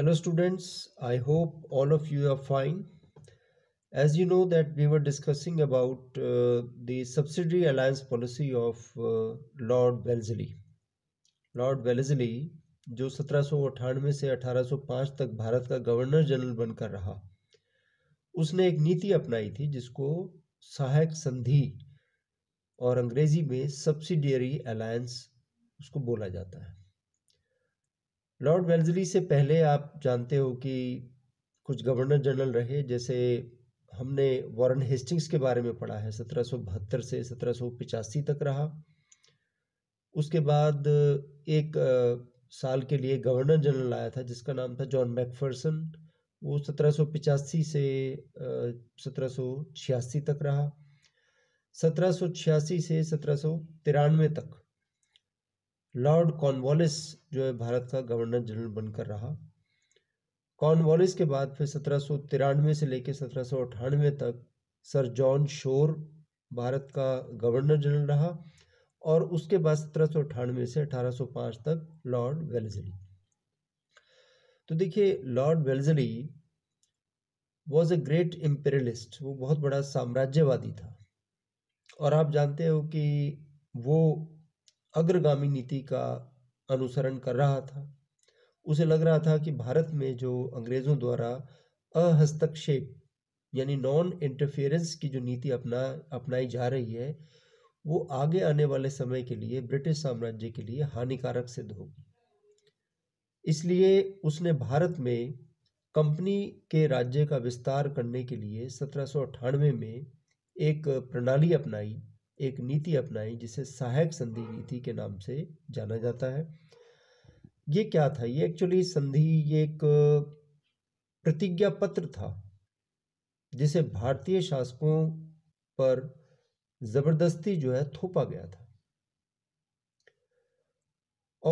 hello students i hope all of you are fine as you know that we were discussing about uh, the subsidiary alliance policy of uh, lord wellesley Lord Wellesley जो सत्रह से 1805 तक भारत का governor general बनकर रहा उसने एक नीति अपनाई थी जिसको सहायक संधि और अंग्रेजी में सब्सिडियरी अलायंस उसको बोला जाता है लॉर्ड वेल्जली से पहले आप जानते हो कि कुछ गवर्नर जनरल रहे जैसे हमने वॉरेन हेस्टिंग्स के बारे में पढ़ा है सत्रह से सत्रह तक रहा उसके बाद एक साल के लिए गवर्नर जनरल आया था जिसका नाम था जॉन मैकफर्सन वो सत्रह से सत्रह तक रहा सत्रह से सत्रह तक लॉर्ड कॉर्नवालिस जो है भारत का गवर्नर जनरल बनकर रहा कॉर्नवालिस के बाद फिर सत्रह से लेकर सत्रह तक सर जॉन शोर भारत का गवर्नर जनरल रहा और उसके बाद सत्रह से 1805 तक लॉर्ड वेल्जली तो देखिए Lord Wellesley was a great imperialist वो बहुत बड़ा साम्राज्यवादी था और आप जानते हो कि वो अग्रगामी नीति का अनुसरण कर रहा था उसे लग रहा था कि भारत में जो अंग्रेज़ों द्वारा अहस्तक्षेप यानी नॉन इंटरफेरेंस की जो नीति अपना अपनाई जा रही है वो आगे आने वाले समय के लिए ब्रिटिश साम्राज्य के लिए हानिकारक सिद्ध होगी इसलिए उसने भारत में कंपनी के राज्य का विस्तार करने के लिए सत्रह में एक प्रणाली अपनाई एक नीति अपनाई जिसे सहायक संधि नीति के नाम से जाना जाता है ये क्या था ये एक्चुअली संधि ये एक प्रतिज्ञा पत्र था जिसे भारतीय शासकों पर जबरदस्ती जो है थोपा गया था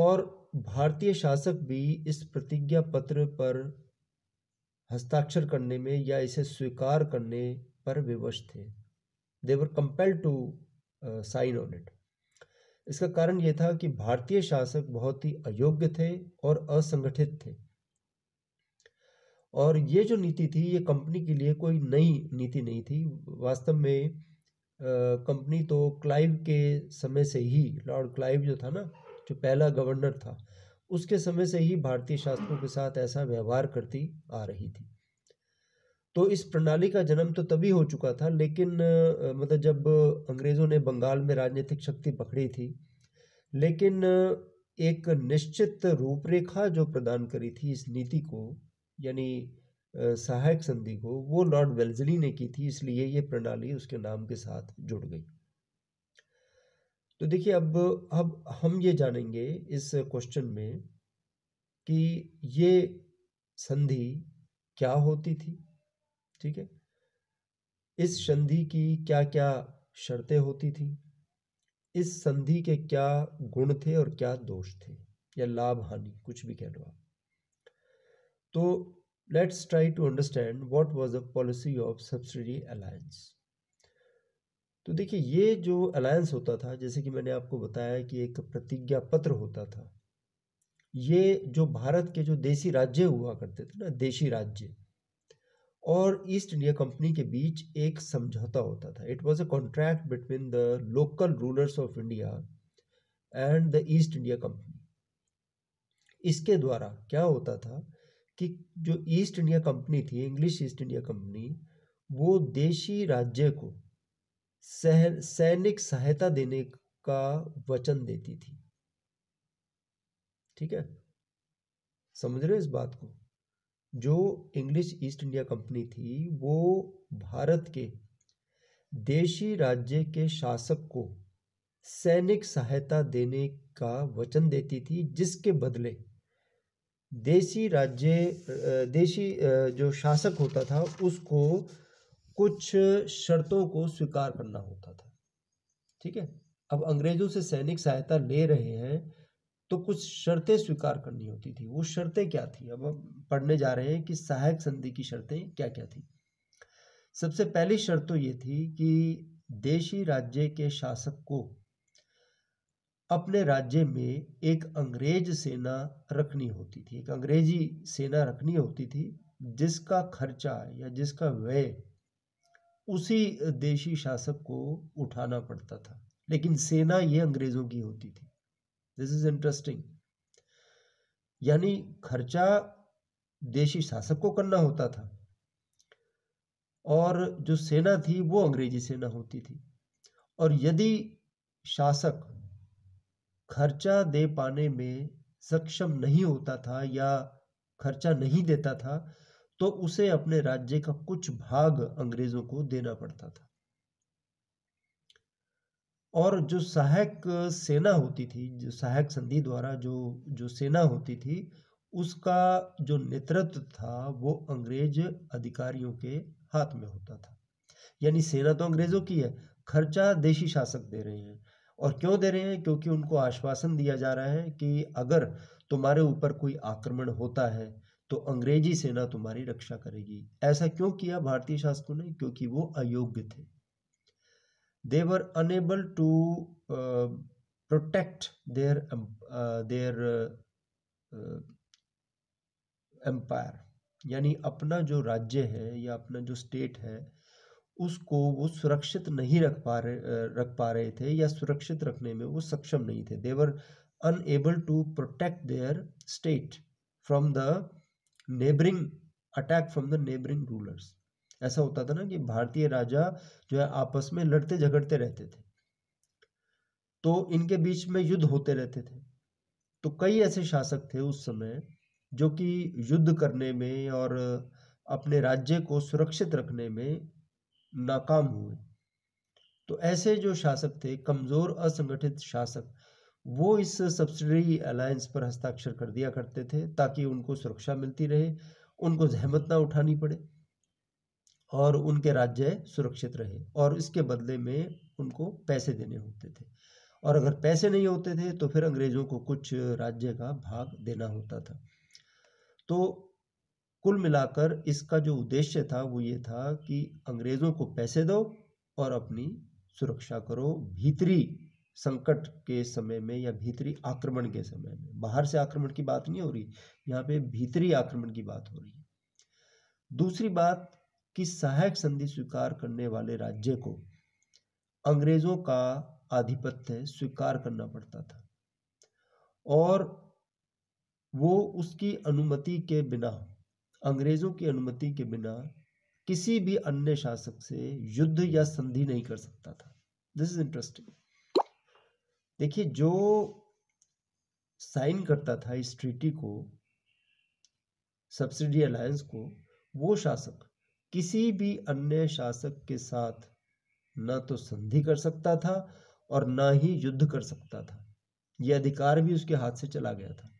और भारतीय शासक भी इस प्रतिज्ञा पत्र पर हस्ताक्षर करने में या इसे स्वीकार करने पर विवश थे they were compelled to sign on it इसका कारण यह था कि भारतीय शासक बहुत ही अयोग्य थे और असंगठित थे और ये जो नीति थी ये कंपनी के लिए कोई नई नीति नहीं थी वास्तव में कंपनी तो क्लाइव के समय से ही लॉर्ड क्लाइव जो था ना जो पहला गवर्नर था उसके समय से ही भारतीय शासकों के साथ ऐसा व्यवहार करती आ रही थी तो इस प्रणाली का जन्म तो तभी हो चुका था लेकिन मतलब जब अंग्रेज़ों ने बंगाल में राजनीतिक शक्ति पकड़ी थी लेकिन एक निश्चित रूपरेखा जो प्रदान करी थी इस नीति को यानी सहायक संधि को वो लॉर्ड वेल्जली ने की थी इसलिए ये प्रणाली उसके नाम के साथ जुड़ गई तो देखिए अब अब हम ये जानेंगे इस क्वेश्चन में कि ये संधि क्या होती थी ठीक है इस संधि की क्या क्या शर्तें होती थी इस संधि के क्या गुण थे और क्या दोष थे या लाभ हानि कुछ भी कह लो आप तो let's try to understand what was the policy of subsidy alliance तो देखिए ये जो अलायंस होता था जैसे कि मैंने आपको बताया कि एक प्रतिज्ञा पत्र होता था ये जो भारत के जो देसी राज्य हुआ करते थे ना देशी राज्य और ईस्ट इंडिया कंपनी के बीच एक समझौता होता था it was a contract between the local rulers of India and the East India Company इसके द्वारा क्या होता था कि जो ईस्ट इंडिया कंपनी थी इंग्लिश ईस्ट इंडिया कंपनी वो देशी राज्य को सह सैनिक सहायता देने का वचन देती थी ठीक है समझ रहे हो इस बात को जो इंग्लिश ईस्ट इंडिया कंपनी थी वो भारत के देशी राज्य के शासक को सैनिक सहायता देने का वचन देती थी जिसके बदले देशी राज्य देशी जो शासक होता था उसको कुछ शर्तों को स्वीकार करना होता था ठीक है अब अंग्रेज़ों से सैनिक सहायता ले रहे हैं तो कुछ शर्तें स्वीकार करनी होती थी वो शर्तें क्या थी अब हम पढ़ने जा रहे हैं कि सहायक संधि की शर्तें क्या क्या थी सबसे पहली शर्त तो ये थी कि देशी राज्य के शासक को अपने राज्य में एक अंग्रेज सेना रखनी होती थी एक अंग्रेजी सेना रखनी होती थी जिसका खर्चा या जिसका व्यय उसी देशी शासक को उठाना पड़ता था लेकिन सेना ये अंग्रेजों की होती थी दिस इज इंटरेस्टिंग यानी खर्चा देशी शासक को करना होता था और जो सेना थी वो अंग्रेजी सेना होती थी और यदि शासक खर्चा दे पाने में सक्षम नहीं होता था या खर्चा नहीं देता था तो उसे अपने राज्य का कुछ भाग अंग्रेजों को देना पड़ता था और जो सहायक सेना होती थी जो सहायक संधि द्वारा जो जो सेना होती थी उसका जो नेतृत्व था वो अंग्रेज अधिकारियों के हाथ में होता था यानी सेना तो अंग्रेजों की है खर्चा देशी शासक दे रहे हैं और क्यों दे रहे हैं क्योंकि उनको आश्वासन दिया जा रहा है कि अगर तुम्हारे ऊपर कोई आक्रमण होता है तो अंग्रेजी सेना तुम्हारी रक्षा करेगी ऐसा क्यों किया भारतीय शासकों ने क्योंकि वो अयोग्य थे they were unable to uh, protect their um, uh, their empire uh, uh, यानी अपना जो राज्य है या अपना जो स्टेट है उसको वो सुरक्षित नहीं रख पा रहे रख पा रहे थे या सुरक्षित रखने में वो सक्षम नहीं थे they were unable to protect their state from the neighbouring attack from the neighbouring rulers ऐसा होता था ना कि भारतीय राजा जो है आपस में लड़ते झगड़ते रहते थे तो इनके बीच में युद्ध होते रहते थे तो कई ऐसे शासक थे उस समय जो कि युद्ध करने में और अपने राज्य को सुरक्षित रखने में नाकाम हुए तो ऐसे जो शासक थे कमज़ोर असंगठित शासक वो इस सब्सिडरी अलायंस पर हस्ताक्षर कर दिया करते थे ताकि उनको सुरक्षा मिलती रहे उनको जहमत ना उठानी पड़े और उनके राज्य सुरक्षित रहे और इसके बदले में उनको पैसे देने होते थे और अगर पैसे नहीं होते थे तो फिर अंग्रेज़ों को कुछ राज्य का भाग देना होता था तो कुल मिलाकर इसका जो उद्देश्य था वो ये था कि अंग्रेज़ों को पैसे दो और अपनी सुरक्षा करो भीतरी संकट के समय में या भीतरी आक्रमण के समय में बाहर से आक्रमण की बात नहीं हो रही यहाँ पे भीतरी आक्रमण की बात हो रही है दूसरी बात कि सहायक संधि स्वीकार करने वाले राज्य को अंग्रेजों का आधिपत्य स्वीकार करना पड़ता था और वो उसकी अनुमति के बिना अंग्रेजों की अनुमति के बिना किसी भी अन्य शासक से युद्ध या संधि नहीं कर सकता था दिस इज इंटरेस्टिंग देखिए जो साइन करता था इस ट्रीटी को सब्सिडी अलायंस को वो शासक किसी भी अन्य शासक के साथ न तो संधि कर सकता था और न ही युद्ध कर सकता था यह अधिकार भी उसके हाथ से चला गया था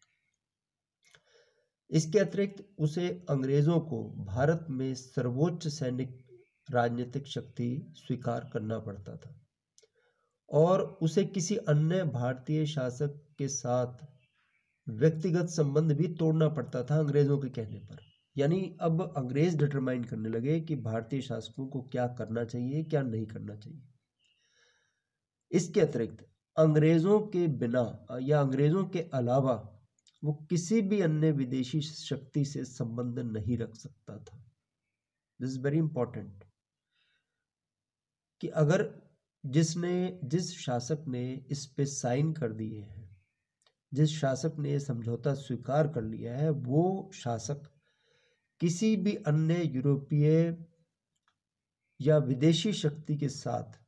इसके अतिरिक्त उसे अंग्रेजों को भारत में सर्वोच्च सैनिक राजनीतिक शक्ति स्वीकार करना पड़ता था और उसे किसी अन्य भारतीय शासक के साथ व्यक्तिगत संबंध भी तोड़ना पड़ता था अंग्रेजों के कहने पर यानी अब अंग्रेज डिटरमाइन करने लगे कि भारतीय शासकों को क्या करना चाहिए क्या नहीं करना चाहिए इसके अतिरिक्त अंग्रेजों के बिना या अंग्रेजों के अलावा वो किसी भी अन्य विदेशी शक्ति से संबंध नहीं रख सकता था दिस इज वेरी इंपॉर्टेंट कि अगर जिसने जिस शासक ने इस पे साइन कर दिए हैं जिस शासक ने समझौता स्वीकार कर लिया है वो शासक किसी भी अन्य यूरोपीय या विदेशी शक्ति के साथ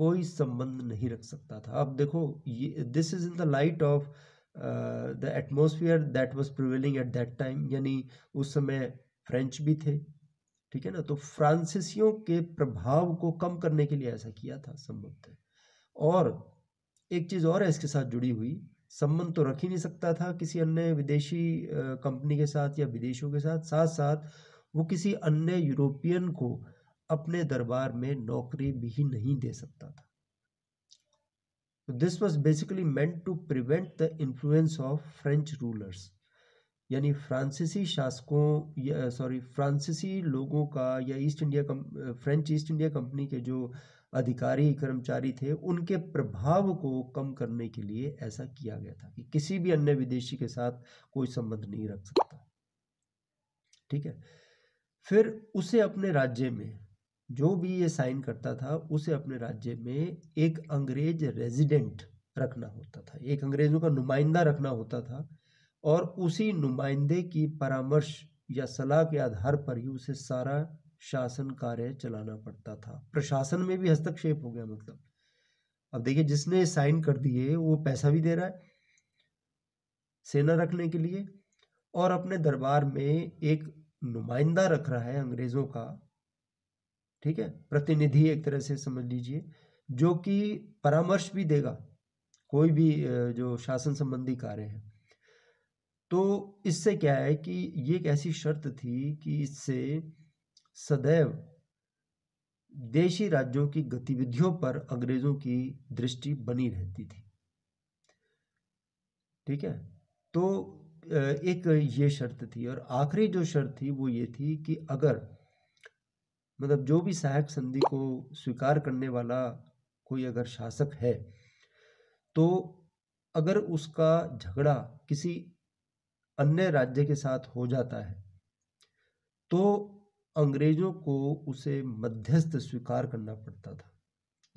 कोई संबंध नहीं रख सकता था अब देखो ये this is in the light of the atmosphere that was prevailing at that time यानी उस समय फ्रेंच भी थे ठीक है ना तो फ्रांसीसियों के प्रभाव को कम करने के लिए ऐसा किया था संभवतः और एक चीज़ और है इसके साथ जुड़ी हुई संबंध तो रख ही नहीं सकता था किसी अन्य विदेशी कंपनी के साथ या विदेशों के साथ साथ साथ वो किसी अन्य यूरोपियन को अपने दरबार में नौकरी भी नहीं दे सकता था तो this was basically meant to prevent the influence of French rulers यानी फ्रांसीसी शासकों या सॉरी फ्रांसीसी लोगों का या East India French East India Company के जो अधिकारी कर्मचारी थे उनके प्रभाव को कम करने के लिए ऐसा किया गया था कि किसी भी अन्य विदेशी के साथ कोई संबंध नहीं रख सकता ठीक है फिर उसे अपने राज्य में जो भी ये साइन करता था उसे अपने राज्य में एक अंग्रेज रेजिडेंट रखना होता था एक अंग्रेजों का नुमाइंदा रखना होता था और उसी नुमाइंदे की परामर्श या सलाह के आधार पर ही उसे सारा शासन कार्य चलाना पड़ता था प्रशासन में भी हस्तक्षेप हो गया मतलब अब देखिए जिसने साइन कर दिए वो पैसा भी दे रहा है सेना रखने के लिए और अपने दरबार में एक नुमाइंदा रख रहा है अंग्रेज़ों का ठीक है प्रतिनिधि एक तरह से समझ लीजिए जो कि परामर्श भी देगा कोई भी जो शासन संबंधी कार्य है तो इससे क्या है कि ये एक ऐसी शर्त थी कि इससे सदैव देशी राज्यों की गतिविधियों पर अंग्रेजों की दृष्टि बनी रहती थी ठीक है तो एक ये शर्त थी और आखिरी जो शर्त थी वो ये थी कि अगर मतलब जो भी सहायक संधि को स्वीकार करने वाला कोई अगर शासक है तो अगर उसका झगड़ा किसी अन्य राज्य के साथ हो जाता है तो अंग्रेज़ों को उसे मध्यस्थ स्वीकार करना पड़ता था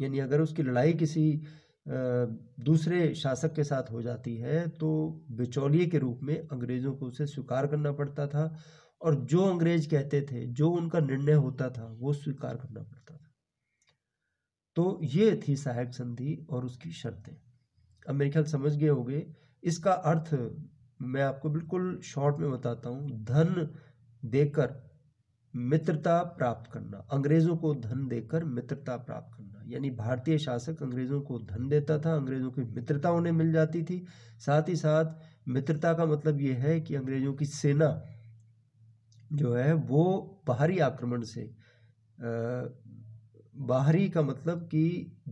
यानी अगर उसकी लड़ाई किसी दूसरे शासक के साथ हो जाती है तो बिचौलिए के रूप में अंग्रेज़ों को उसे स्वीकार करना पड़ता था और जो अंग्रेज कहते थे जो उनका निर्णय होता था वो स्वीकार करना पड़ता था तो ये थी सहायक संधि और उसकी शर्तें अब मेरे ख्याल समझ गए होंगे इसका अर्थ मैं आपको बिल्कुल शॉर्ट में बताता हूँ धन देकर मित्रता प्राप्त करना अंग्रेज़ों को धन देकर मित्रता प्राप्त करना यानी भारतीय शासक अंग्रेज़ों को धन देता था अंग्रेज़ों की मित्रता उन्हें मिल जाती थी साथ ही साथ मित्रता का मतलब ये है कि अंग्रेज़ों की सेना जो है वो बाहरी आक्रमण से बाहरी का मतलब कि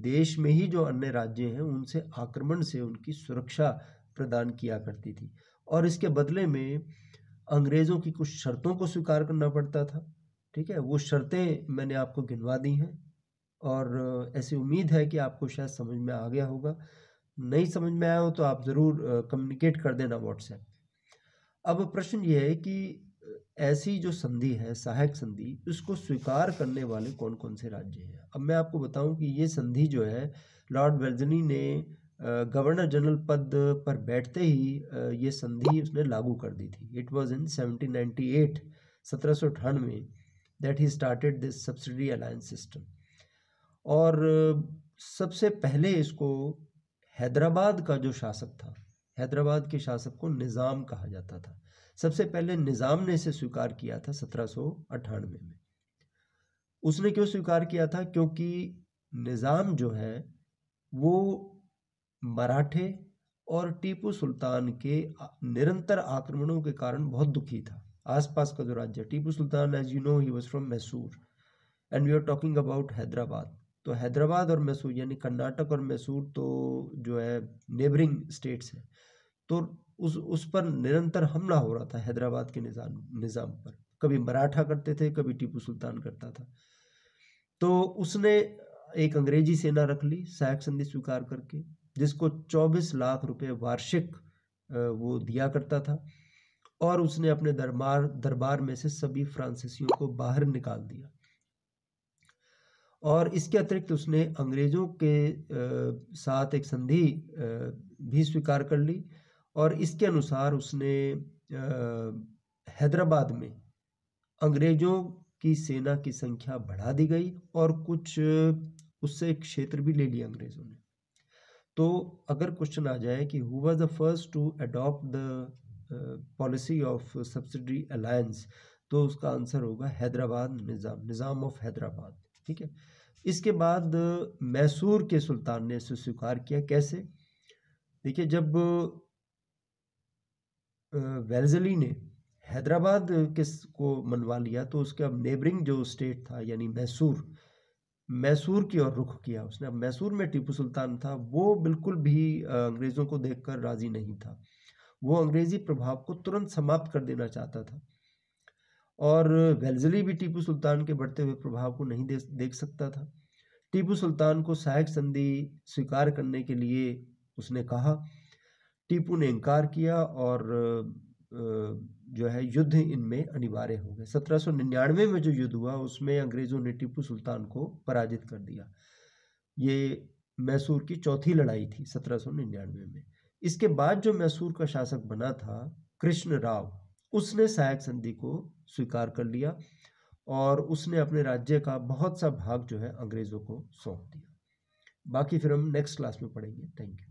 देश में ही जो अन्य राज्य हैं उनसे आक्रमण से उनकी सुरक्षा प्रदान किया करती थी और इसके बदले में अंग्रेज़ों की कुछ शर्तों को स्वीकार करना पड़ता था ठीक है वो शर्तें मैंने आपको गिनवा दी हैं और ऐसी उम्मीद है कि आपको शायद समझ में आ गया होगा नहीं समझ में आया हो तो आप ज़रूर कम्युनिकेट कर देना व्हाट्सएप अब प्रश्न ये है कि ऐसी जो संधि है सहायक संधि उसको स्वीकार करने वाले कौन कौन से राज्य हैं अब मैं आपको बताऊं कि ये संधि जो है लॉर्ड वर्जनी ने गवर्नर जनरल पद पर बैठते ही ये संधि उसने लागू कर दी थी it was in seventeen ninety eight सत्रह सौ अठानवे that he started this subsidy alliance system और सबसे पहले इसको हैदराबाद का जो शासक था हैदराबाद के शासक को निज़ाम कहा जाता था सबसे पहले निज़ाम ने इसे स्वीकार किया था सत्रह सौ अट्ठानवे में उसने क्यों स्वीकार किया था क्योंकि निज़ाम जो है वो मराठे और टीपू सुल्तान के निरंतर आक्रमणों के कारण बहुत दुखी था आसपास का जो राज्य Tipu Sultan as you know he was from Mysore and we are talking about Hyderabad तो हैदराबाद और मैसूर यानी कर्नाटक और मैसूर तो जो है नेबरिंग स्टेट्स हैं तो उस उस पर निरंतर हमला हो रहा था हैदराबाद के निज़ाम निज़ाम पर कभी मराठा करते थे कभी टीपू सुल्तान करता था तो उसने एक अंग्रेजी सेना रख ली सहायक संधि स्वीकार करके जिसको 24 लाख रुपए वार्षिक वो दिया करता था और उसने अपने दरबार दरबार में से सभी फ्रांसीसियों को बाहर निकाल दिया और इसके अतिरिक्त उसने अंग्रेज़ों के साथ एक संधि भी स्वीकार कर ली और इसके अनुसार उसने हैदराबाद में अंग्रेज़ों की सेना की संख्या बढ़ा दी गई और कुछ उससे क्षेत्र भी ले लिया अंग्रेज़ों ने तो अगर क्वेश्चन आ जाए कि who was the first to adopt the policy of subsidy alliance तो उसका आंसर होगा हैदराबाद निज़ाम निज़ाम ऑफ हैदराबाद ठीक है इसके बाद मैसूर के सुल्तान ने इसे स्वीकार किया कैसे देखिए जब वेलजली ने हैदराबाद किस को मनवा लिया तो उसका नेबरिंग जो स्टेट था यानी मैसूर मैसूर की ओर रुख किया उसने अब मैसूर में टीपू सुल्तान था वो बिल्कुल भी अंग्रेज़ों को देखकर राज़ी नहीं था वो अंग्रेज़ी प्रभाव को तुरंत समाप्त कर देना चाहता था और वेलजली भी टीपू सुल्तान के बढ़ते हुए प्रभाव को नहीं देख सकता था टीपू सुल्तान को सहायक संधि स्वीकार करने के लिए उसने कहा टीपू ने इनकार किया और जो है युद्ध इनमें अनिवार्य हो गए सत्रह में जो युद्ध हुआ उसमें अंग्रेज़ों ने टीपू सुल्तान को पराजित कर दिया ये मैसूर की चौथी लड़ाई थी सत्रह में इसके बाद जो मैसूर का शासक बना था कृष्ण राव उसने सहायक संधि को स्वीकार कर लिया और उसने अपने राज्य का बहुत सा भाग जो है अंग्रेज़ों को सौंप दिया बाकी फिर हम नेक्स्ट क्लास में पढ़ेंगे थैंक यू